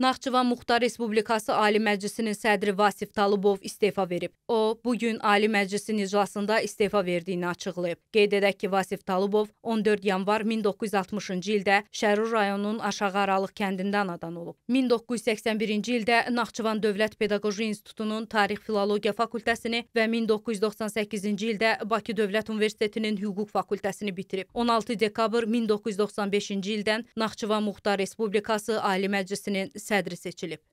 Naxçıvan Muxtar Respublikası Ali Məclisinin sədri Vasif Talıbov istefa verib. O, bugün Ali Məclisin iclasında istefa verdiyini açıqlayıb. Qeyd edək ki, Vasif Talıbov 14 yanvar 1960-cı ildə Şərur rayonunun Aşağı Aralıq kəndində anadan olub. 1981-ci ildə Naxçıvan Dövlət Pedaqoji İnstitutunun Tarix Filologiya Fakültəsini və 1998-ci ildə Bakı Dövlət Universitetinin Hüquq Fakültəsini bitirib. 16 dekabr 1995-ci ildən Naxçıvan Muxtar Respublikası Ali Məclisinin sədri seçilib.